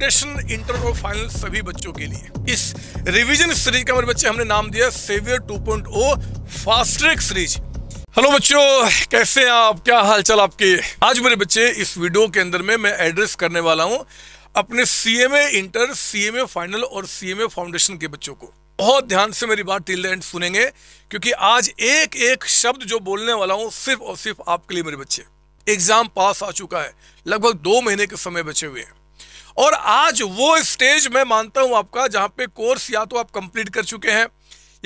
Foundation inter और final सभी बच्चों के लिए इस रिवीजन सीरीज का मेरे बच्चे हमने नाम दिया सेवियर 2.0 फास्ट सीरीज हेलो बच्चों कैसे हैं आप क्या हालचाल आपके आज मेरे बच्चे इस वीडियो के अंदर में मैं एड्रेस करने वाला हूं अपने सीएमए इंटर सीएमए फाइनल और सीएमए फाउंडेशन के बच्चों को बहुत ध्यान से मेरी बात टिल एंड सुनेंगे क्योंकि आज एक एक शब्द जो बोलने वाला हूँ सिर्फ और सिर्फ आपके लिए मेरे बच्चे एग्जाम पास आ चुका है लगभग दो महीने के समय बचे हुए हैं और आज वो स्टेज मैं मानता हूं आपका जहां पे कोर्स या तो आप कंप्लीट कर चुके हैं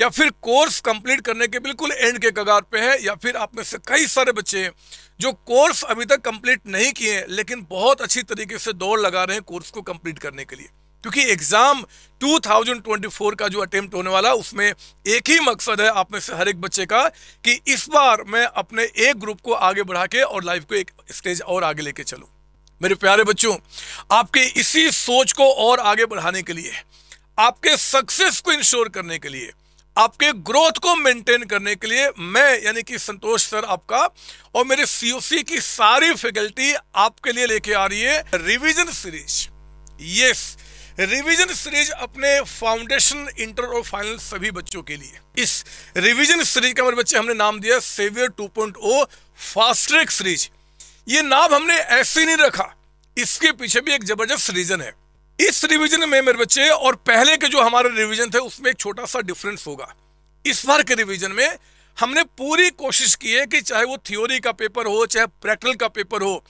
या फिर कोर्स कंप्लीट करने के बिल्कुल एंड के कगार पे है या फिर आप में से कई सारे बच्चे हैं जो कोर्स अभी तक कंप्लीट नहीं किए हैं लेकिन बहुत अच्छी तरीके से दौड़ लगा रहे हैं कोर्स को कंप्लीट करने के लिए क्योंकि एग्जाम 2024 का जो अटेम्प्ट होने वाला उसमें एक ही मकसद है आप में से हर एक बच्चे का कि इस बार मैं अपने एक ग्रुप को आगे बढ़ा के और लाइफ को एक स्टेज और आगे लेके चलूँ मेरे प्यारे बच्चों आपके इसी सोच को और आगे बढ़ाने के लिए आपके सक्सेस को इंश्योर करने के लिए आपके ग्रोथ को मेंटेन करने के लिए मैं यानी कि संतोष सर आपका और मेरे सीओसी की सारी फैकल्टी आपके लिए लेके आ रही है revision series yes revision series अपने फाउंडेशन इंटर और फाइनल सभी बच्चों के लिए इस रिवीजन सीरीज का मेरे बच्चे हमने नाम दिया सेवियर 2.0 फास्ट्रैक सीरीज ये नाम हमने ऐसे नहीं रखा इसके पीछे भी एक जबरदस्त रीजन है इस रिवीजन में मेरे बच्चे और पहले के जो हमारे रिवीजन थे उसमें एक छोटा सा डिफरेंस होगा इस बार के रिवीजन में हमने पूरी कोशिश की है कि चाहे वो थ्योरी का पेपर हो चाहे प्रैक्टिकल का पेपर हो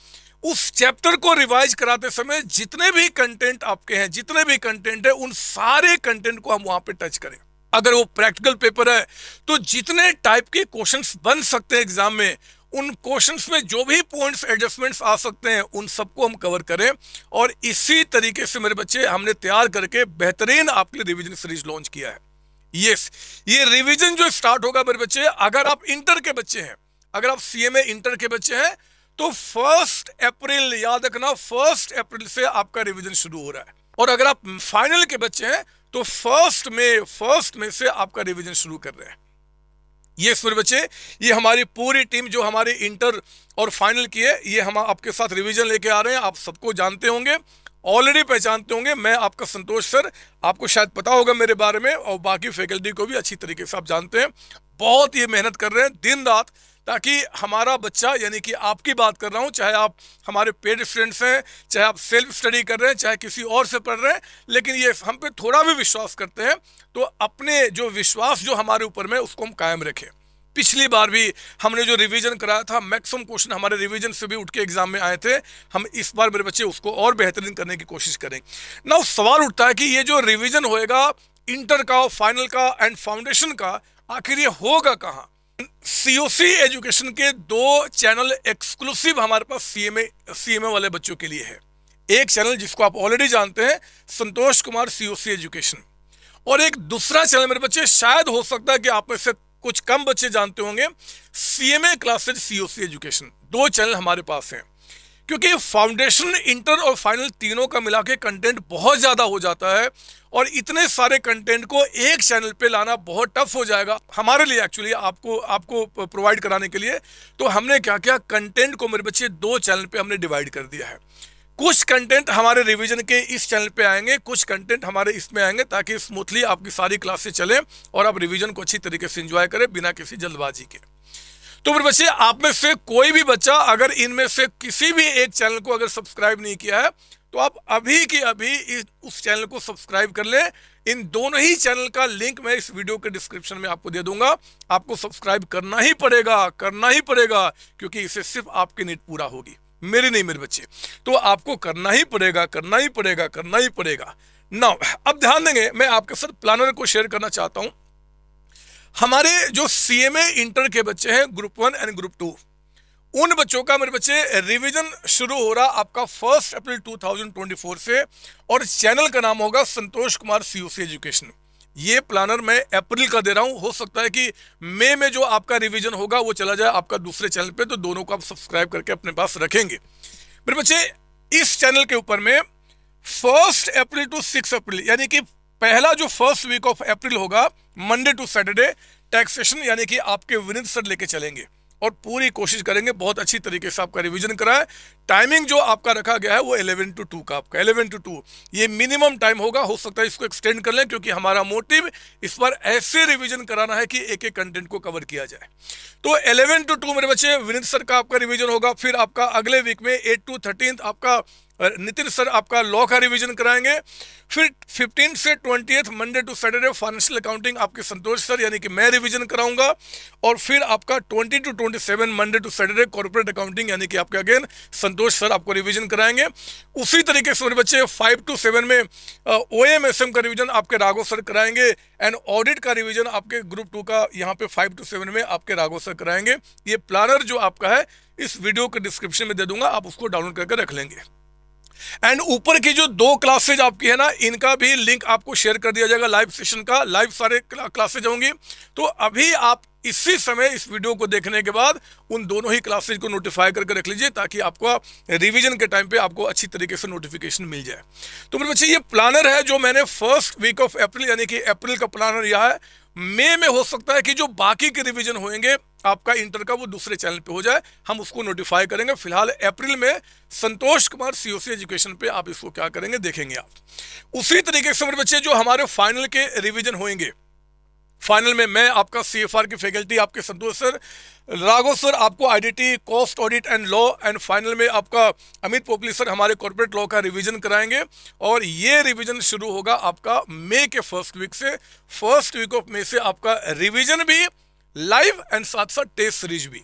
उस चैप्टर को रिवाइज कराते समय जितने भी कंटेंट आपके हैं जितने भी कंटेंट है उन सारे कंटेंट को हम वहां पर टच करें अगर वो प्रैक्टिकल पेपर है तो जितने टाइप के क्वेश्चंस बन सकते हैं एग्जाम में उन क्वेश्चंस में जो भी पॉइंट्स एडजस्टमेंट्स आ सकते हैं उन सबको हम कवर करें और इसी तरीके से मेरे बच्चे हमने तैयार करके बेहतरीन आपके लिए रिविजन सीरीज लॉन्च किया है यस ये रिविजन जो स्टार्ट होगा मेरे बच्चे अगर आप इंटर के बच्चे हैं अगर आप सी इंटर के बच्चे हैं तो फर्स्ट अप्रैल याद रखना फर्स्ट अप्रैल से आपका रिविजन शुरू हो रहा है और अगर आप फाइनल के बच्चे हैं तो फर्स्ट में फर्स्ट में से आपका रिविजन शुरू कर रहे हैं ये मेरे बच्चे ये हमारी पूरी टीम जो हमारे इंटर और फाइनल की है ये हम आपके साथ रिवीजन लेके आ रहे हैं आप सबको जानते होंगे ऑलरेडी पहचानते होंगे मैं आपका संतोष सर आपको शायद पता होगा मेरे बारे में और बाकी फैकल्टी को भी अच्छी तरीके से आप जानते हैं बहुत ये मेहनत कर रहे हैं दिन रात ताकि हमारा बच्चा यानी कि आपकी बात कर रहा हूँ चाहे आप हमारे पेड स्टूडेंट्स हैं चाहे आप सेल्फ स्टडी कर रहे हैं चाहे किसी और से पढ़ रहे हैं लेकिन ये हम पे थोड़ा भी विश्वास करते हैं तो अपने जो विश्वास जो हमारे ऊपर में उसको हम कायम रखें पिछली बार भी हमने जो रिवीजन कराया था मैक्सिमम क्वेश्चन हमारे रिवीजन से भी उठ के एग्जाम में आए थे हम इस बार मेरे बच्चे उसको और बेहतरीन करने की कोशिश करें ना सवाल उठता है कि ये जो रिवीजन होएगा इंटर का फाइनल का एंड फाउंडेशन का आखिर ये होगा कहाँ सीओसी एजुकेशन के दो चैनल एक्सक्लूसिव हमारे पास सीएमए सीएमए वाले बच्चों के लिए है एक चैनल जिसको आप ऑलरेडी जानते हैं संतोष कुमार सीओसी एजुकेशन और एक दूसरा चैनल मेरे बच्चे शायद हो सकता है कि आप में से कुछ कम बच्चे जानते होंगे सीएमए क्लासेज सीओसी एजुकेशन दो चैनल हमारे पास हैं क्योंकि फाउंडेशन इंटर और फाइनल तीनों का मिला के कंटेंट बहुत ज़्यादा हो जाता है और इतने सारे कंटेंट को एक चैनल पे लाना बहुत टफ हो जाएगा हमारे लिए एक्चुअली आपको आपको प्रोवाइड कराने के लिए तो हमने क्या किया कंटेंट को मेरे बच्चे दो चैनल पे हमने डिवाइड कर दिया है कुछ कंटेंट हमारे रिवीजन के इस चैनल पे आएंगे कुछ कंटेंट हमारे इसमें आएंगे ताकि स्मूथली आपकी सारी क्लासेस चलें और आप रिवीजन को अच्छी तरीके से इंजॉय करें बिना किसी जल्दबाजी के तो मेरे बच्चे आप में से कोई भी बच्चा अगर इनमें से किसी भी एक चैनल को अगर सब्सक्राइब नहीं किया है तो आप अभी के अभी इस उस चैनल को सब्सक्राइब कर लें इन दोनों ही चैनल का लिंक मैं इस वीडियो के डिस्क्रिप्शन में आपको दे दूंगा आपको सब्सक्राइब करना ही पड़ेगा करना ही पड़ेगा क्योंकि इसे सिर्फ आपकी नीट पूरा होगी मेरे नहीं मेरे बच्चे तो आपको करना ही पड़ेगा करना ही पड़ेगा करना ही पड़ेगा ना अब ध्यान देंगे मैं आपके साथ प्लानर को शेयर करना चाहता हूँ हमारे जो सी एम ए इंटर के बच्चे हैं group one and group two उन बच्चों का मेरे बच्चे रिवीजन शुरू हो रहा आपका फर्स्ट अप्रैल 2024 से और चैनल का नाम होगा संतोष कुमार सीयूसी एजुकेशन ये प्लानर मैं अप्रैल का दे रहा हूँ हो सकता है कि मई में जो आपका रिवीजन होगा वो चला जाए आपका दूसरे चैनल पे तो दोनों को आप सब्सक्राइब करके अपने पास रखेंगे मेरे बच्चे इस चैनल के ऊपर में first April to six April यानी कि पहला जो फर्स्ट वीक ऑफ अप्रैल होगा मंडे टू सैटरडे टैक्सेशन यानी कि आपके विनित सर लेके चलेंगे और पूरी कोशिश करेंगे बहुत अच्छी तरीके से आपका रिवीजन कराए टाइमिंग जो आपका रखा गया है वो 11 टू 2 का आपका 11 टू 2 ये मिनिमम टाइम होगा हो सकता है इसको एक्सटेंड कर लें क्योंकि हमारा मोटिव इस बार ऐसे रिवीजन कराना है कि एक एक कंटेंट को कवर किया जाए तो 11 टू 2 मेरे बच्चे विनित सर का आपका रिविजन होगा फिर आपका अगले वीक में एट टू थर्टीन आपका नितिन सर आपका लॉ का रिवीजन कराएंगे फिर फिफ्टीन से twenty Monday to Saturday financial accounting आपके संतोष सर यानी कि मैं रिवीजन कराऊंगा और फिर आपका twenty two twenty seven Monday to Saturday corporate accounting यानी कि आपके अगेन संतोष सर आपको रिवीजन कराएंगे उसी तरीके से मेरे बच्चे फाइव टू सेवन में ओ एम एस एम का रिविजन आपके राघो सर कराएंगे एंड ऑडिट का रिविजन आपके ग्रुप टू का यहाँ पे फाइव टू सेवन में आपके राघो सर कराएंगे ये प्लानर जो आपका है इस वीडियो के डिस्क्रिप्शन में दे दूंगा आप उसको डाउनलोड करके रख लेंगे एंड ऊपर की जो दो क्लासेज आपकी है ना इनका भी लिंक आपको शेयर कर दिया जाएगा लाइव सेशन का लाइव सारे क्लासेज होंगी तो अभी आप इसी समय इस वीडियो को देखने के बाद उन दोनों ही क्लासेज को नोटिफाई करके रख लीजिए ताकि आपको रिवीजन के टाइम पे आपको अच्छी तरीके से नोटिफिकेशन मिल जाए तो मेरे बच्चे ये प्लानर है जो मैंने फर्स्ट वीक ऑफ अप्रैल यानी कि अप्रैल का प्लानर यह है मे में हो सकता है कि जो बाकी के रिवीजन होंगे आपका इंटर का वो दूसरे चैनल पे हो जाए हम उसको नोटिफाई करेंगे फिलहाल अप्रैल में संतोष कुमार सीओसी एजुकेशन पे आप इसको क्या करेंगे देखेंगे आप उसी तरीके से मेरे बच्चे जो हमारे फाइनल के रिवीजन होंगे फाइनल में मैं आपका सी एफ आर की फैकल्टी आपके संतोष सर राघव सर आपको IDT cost audit and law and final में आपका अमित पोपली सर हमारे कॉर्पोरेट लॉ का रिवीजन कराएंगे और ये रिवीजन शुरू होगा आपका मई के फर्स्ट वीक से फर्स्ट वीक ऑफ मई से आपका रिवीजन भी लाइव एंड साथ साथ टेस्ट सीरीज भी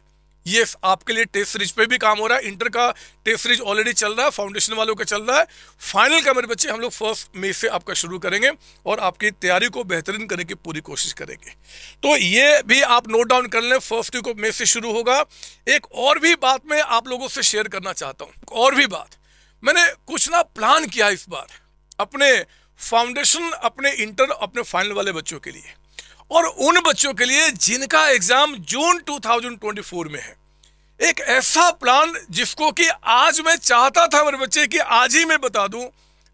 ये आपके लिए टेस्ट सीरीज पे भी काम हो रहा है इंटर का टेस्ट सीरीज ऑलरेडी चल रहा है फाउंडेशन वालों का चल रहा है फाइनल का मेरे बच्चे हम लोग फर्स्ट मे से आपका शुरू करेंगे और आपकी तैयारी को बेहतरीन करने की पूरी कोशिश करेंगे तो ये भी आप नोट डाउन कर लें फर्स्ट वीक ऑफ मे से शुरू होगा एक और भी बात मैं आप लोगों से शेयर करना चाहता हूँ और भी बात मैंने कुछ ना प्लान किया इस बार अपने फाउंडेशन अपने इंटर अपने फाइनल वाले बच्चों के लिए और उन बच्चों के लिए जिनका एग्जाम जून 2024 में है एक ऐसा प्लान जिसको कि आज मैं चाहता था मेरे बच्चे कि आज ही मैं बता दूं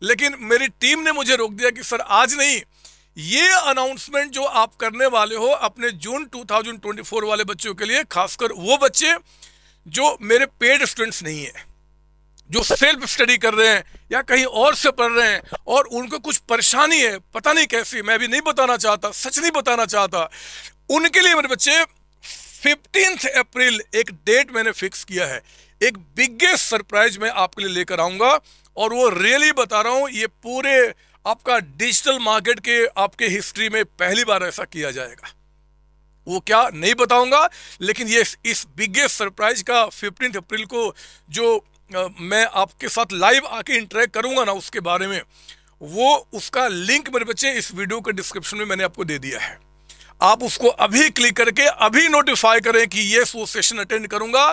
लेकिन मेरी टीम ने मुझे रोक दिया कि सर आज नहीं ये अनाउंसमेंट जो आप करने वाले हो अपने जून 2024 वाले बच्चों के लिए खासकर वो बच्चे जो मेरे पेड स्टूडेंट्स नहीं है जो सेल्फ स्टडी कर रहे हैं या कहीं और से पढ़ रहे हैं और उनको कुछ परेशानी है पता नहीं कैसी मैं भी नहीं बताना चाहता सच नहीं बताना चाहता उनके लिए मेरे बच्चे फिफ्टीन अप्रैल एक डेट मैंने फिक्स किया है एक बिगेस्ट सरप्राइज मैं आपके लिए लेकर आऊंगा और वो रियली बता रहा हूँ ये पूरे आपका डिजिटल मार्केट के आपके हिस्ट्री में पहली बार ऐसा किया जाएगा वो क्या नहीं बताऊंगा लेकिन ये इस बिगेस्ट सरप्राइज का फिफ्टीन अप्रैल को जो मैं आपके साथ लाइव आके इंटरेक्ट करूंगा ना उसके बारे में वो उसका लिंक मेरे बच्चे इस वीडियो के डिस्क्रिप्शन में मैंने आपको दे दिया है आप उसको अभी क्लिक करके अभी नोटिफाई करें कि ये वो सेशन अटेंड करूंगा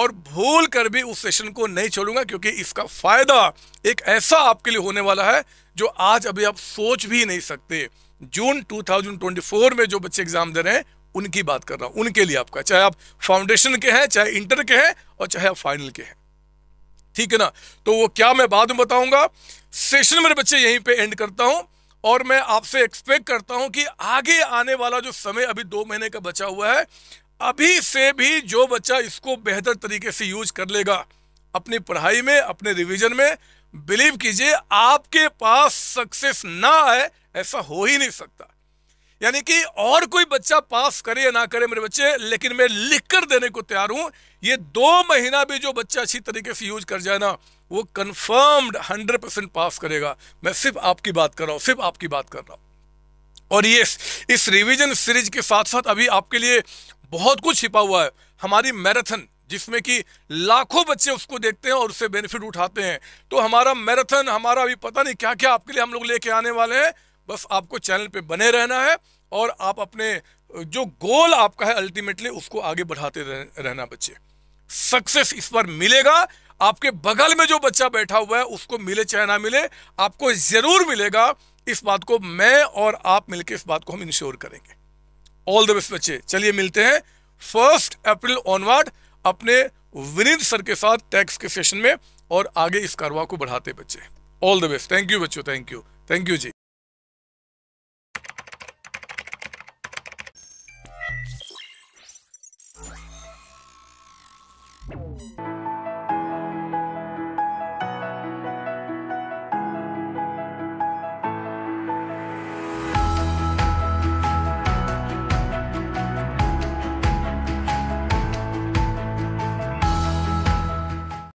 और भूल कर भी उस सेशन को नहीं छोड़ूंगा क्योंकि इसका फायदा एक ऐसा आपके लिए होने वाला है जो आज अभी आप सोच भी नहीं सकते जून 2024 में जो बच्चे एग्जाम दे रहे हैं उनकी बात कर रहा हूं उनके लिए आपका चाहे आप फाउंडेशन के हैं चाहे इंटर के हैं और चाहे आप फाइनल के हैं ठीक है ना तो वो क्या मैं बाद में बताऊंगा सेशन मेरे बच्चे यहीं पे एंड करता हूं और मैं आपसे एक्सपेक्ट करता हूं कि आगे आने वाला जो समय अभी दो महीने का बचा हुआ है अभी से भी जो बच्चा इसको बेहतर तरीके से यूज कर लेगा अपनी पढ़ाई में अपने रिविजन में बिलीव कीजिए आपके पास सक्सेस ना आए ऐसा हो ही नहीं सकता यानी कि और कोई बच्चा पास करे या ना करे मेरे बच्चे लेकिन मैं लिख कर देने को तैयार हूं ये दो महीना भी जो बच्चा अच्छी तरीके से यूज कर जाए ना वो कन्फर्म्ड हंड्रेड परसेंट पास करेगा मैं सिर्फ आपकी बात कर रहा हूँ सिर्फ आपकी बात कर रहा हूँ और ये इस रिवीजन सीरीज के साथ साथ अभी आपके लिए बहुत कुछ छिपा हुआ है हमारी मैराथन जिसमें कि लाखों बच्चे उसको देखते हैं और उससे बेनिफिट उठाते हैं तो हमारा मैराथन हमारा अभी पता नहीं क्या क्या आपके लिए हम लोग लेके आने वाले हैं बस आपको चैनल पे बने रहना है और आप अपने जो गोल आपका है अल्टीमेटली उसको आगे बढ़ाते रहना बच्चे सक्सेस इस पर मिलेगा आपके बगल में जो बच्चा बैठा हुआ है उसको मिले चाहे ना मिले आपको जरूर मिलेगा इस बात को मैं और आप मिलकर इस बात को हम इंश्योर करेंगे ऑल द बेस्ट बच्चे चलिए मिलते हैं फर्स्ट अप्रैल ऑनवर्ड अपने विनीत सर के साथ टैक्स के सेशन में और आगे इस कारवा को बढ़ाते बच्चे all the best thank you बच्चों thank you thank you ji Thank you.